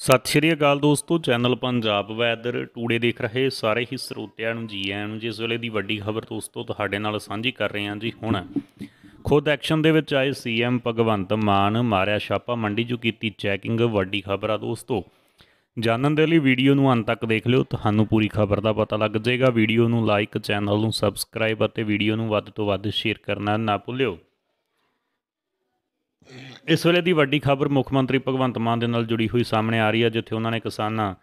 ਸਤਿ ਸ਼੍ਰੀ ਅਕਾਲ ਦੋਸਤੋ channel Punjab weather today ਦੇਖ ਰਹੇ ਸਾਰੇ ਹੀ ਸਰੋਤਿਆਂ ਨੂੰ ਜੀ ਆਇਆਂ ਨੂੰ ਜਿਸ ਵੇਲੇ ਦੀ ਵੱਡੀ ਖਬਰ ਦੋਸਤੋ ਤੁਹਾਡੇ ਨਾਲ ਸਾਂਝੀ ਕਰ ਰਹੇ ਹਾਂ ਜੀ ਹੁਣ ਖੁਦ ਐਕਸ਼ਨ ਦੇ ਵਿੱਚ ਆਏ ਸੀਐਮ ਭਗਵੰਤ ਮਾਨ ਮਾਰਿਆ ਛਾਪਾ ਮੰਡੀ ਜੋ ਕੀਤੀ ਚੈਕਿੰਗ ਵੱਡੀ ਖਬਰ ਆ ਦੋਸਤੋ ਜਾਣਨ ਦੇ ਲਈ ਵੀਡੀਓ ਨੂੰ ਅੰਤ ਤੱਕ ਦੇਖ ਲਿਓ ਤੁਹਾਨੂੰ ਪੂਰੀ ਖਬਰ ਦਾ ਪਤਾ ਲੱਗ ਜਾਏਗਾ ਵੀਡੀਓ ਨੂੰ ਲਾਈਕ ਚੈਨਲ ਨੂੰ ਸਬਸਕ੍ਰਾਈਬ ਅਤੇ ਵੀਡੀਓ ਨੂੰ ਵੱਧ ਤੋਂ ਵੱਧ ਸ਼ੇਅਰ ਕਰਨਾ ਨਾ ਭੁੱਲਿਓ ਇਸ ਵੇਲੇ ਦੀ ਵੱਡੀ ਖਬਰ ਮੁੱਖ ਮੰਤਰੀ ਭਗਵੰਤ ਮਾਨ ਦੇ ਨਾਲ ਜੁੜੀ ਹੋਈ ਸਾਹਮਣੇ ਆ ਰਹੀ ਹੈ ਜਿੱਥੇ ਉਹਨਾਂ ਨੇ ਕਿਸਾਨਾਂ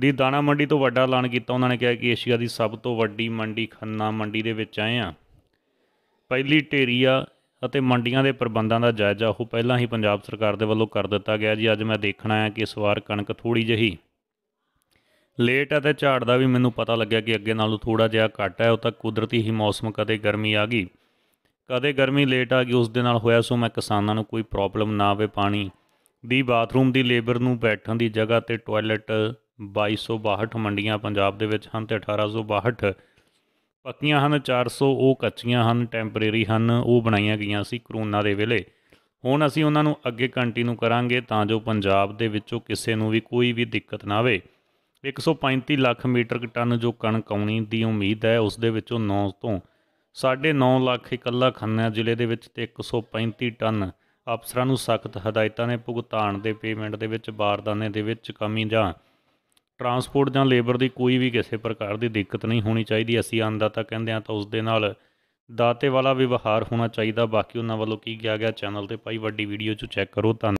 ਦੀ ਦਾਣਾ ਮੰਡੀ ਤੋਂ ਵੱਡਾ ਐਲਾਨ ਕੀਤਾ ਉਹਨਾਂ ਨੇ ਕਿਹਾ ਕਿ ਏਸ਼ੀਆ ਦੀ ਸਭ ਤੋਂ ਵੱਡੀ ਮੰਡੀ ਖੰਨਾ ਮੰਡੀ ਦੇ ਵਿੱਚ ਆਏ ਆ ਪਹਿਲੀ ਢੇਰੀਆ ਅਤੇ ਮੰਡੀਆਂ ਦੇ ਪ੍ਰਬੰਧਾਂ ਦਾ ਜਾਇਜ਼ਾ ਉਹ ਪਹਿਲਾਂ ਹੀ ਪੰਜਾਬ ਸਰਕਾਰ ਦੇ ਵੱਲੋਂ ਕਰ ਦਿੱਤਾ ਗਿਆ ਜੀ ਅੱਜ ਮੈਂ ਦੇਖਣਾ ਹੈ ਕਿ ਇਸ ਵਾਰ ਕਣਕ ਥੋੜੀ ਜਹੀ ਲੇਟ ਹੈ ਤੇ ਝਾੜ ਦਾ ਵੀ ਮੈਨੂੰ ਪਤਾ ਲੱਗਿਆ ਕਿ ਅੱਗੇ ਨਾਲੋਂ ਥੋੜਾ ਜਿਹਾ ਘਟਾ ਹੈ ਉਹ ਤਾਂ ਕੁਦਰਤੀ ਹੀ ਮੌਸਮ ਕਦੇ ਗਰਮੀ ਆ ਗਈ ਕਦੇ ਗਰਮੀ ਲੇਟ ਆ ਗਈ ਉਸ ਦੇ ਨਾਲ ਹੋਇਆ ਸੋ ਮੈਂ ਕਿਸਾਨਾਂ ਨੂੰ ਕੋਈ ਪ੍ਰੋਬਲਮ ਨਾ ਆਵੇ ਪਾਣੀ ਦੀ ਬਾਥਰੂਮ ਦੀ ਲੇਬਰ ਨੂੰ ਬੈਠਣ ਦੀ ਜਗ੍ਹਾ ਤੇ ਟਾਇਲਟ 2262 ਮੰਡੀਆਂ ਪੰਜਾਬ ਦੇ ਵਿੱਚ ਹਨ ਤੇ 1862 ਪੱਕੀਆਂ ਹਨ 400 ਉਹ ਕੱਚੀਆਂ ਹਨ ਟੈਂਪਰੇਰੀ ਹਨ ਉਹ ਬਣਾਈਆਂ ਗਈਆਂ ਸੀ ਕਰੋਨਾ ਦੇ ਵੇਲੇ ਹੁਣ ਅਸੀਂ ਉਹਨਾਂ ਨੂੰ ਅੱਗੇ ਕੰਟੀਨਿਊ ਕਰਾਂਗੇ ਤਾਂ ਜੋ ਪੰਜਾਬ ਦੇ ਵਿੱਚੋਂ ਕਿਸੇ ਨੂੰ ਵੀ ਕੋਈ ਵੀ ਦਿੱਕਤ ਨਾ ਆਵੇ 135 ਲੱਖ ਮੀਟਰ ਟਨ ਜੋ ਕਣਕ ਆਉਣੀ ਦੀ ਉਮੀਦ ਹੈ ਉਸ ਦੇ ਵਿੱਚੋਂ 9 ਤੋਂ 9.5 ਲੱਖ ਇਕੱਲਾ ਖੰਨਾ ਜ਼ਿਲ੍ਹੇ ਦੇ ਵਿੱਚ ਤੇ 135 ਟਨ ਅਫਸਰਾਂ ਨੂੰ ਸਖਤ ਹਦਾਇਤਾਂ ਨੇ ਭੁਗਤਾਨ ਦੇ ਪੇਮੈਂਟ ਦੇ ਵਿੱਚ ਬਾਰਦਾਨੇ ਦੇ ਵਿੱਚ ਕਮੀ ਜਾਂ ਟਰਾਂਸਪੋਰਟ ਜਾਂ ਲੇਬਰ ਦੀ ਕੋਈ ਵੀ ਕਿਸੇ ਪ੍ਰਕਾਰ ਦੀ ਦਿੱਕਤ ਨਹੀਂ ਹੋਣੀ ਚਾਹੀਦੀ ਅਸੀਂ ਤਾਂ ਕਹਿੰਦੇ ਆ ਤਾਂ ਉਸ ਦੇ ਨਾਲ ਦਾਤੇ ਵਾਲਾ ਵਿਵਹਾਰ ਹੋਣਾ ਚਾਹੀਦਾ ਬਾਕੀ ਉਹਨਾਂ ਵੱਲੋਂ ਕੀ ਗਿਆ ਗਿਆ ਚੈਨਲ ਤੇ ਪਾਈ ਵੱਡੀ ਵੀਡੀਓ ਚ ਚੈੱਕ ਕਰੋ ਤਾਂ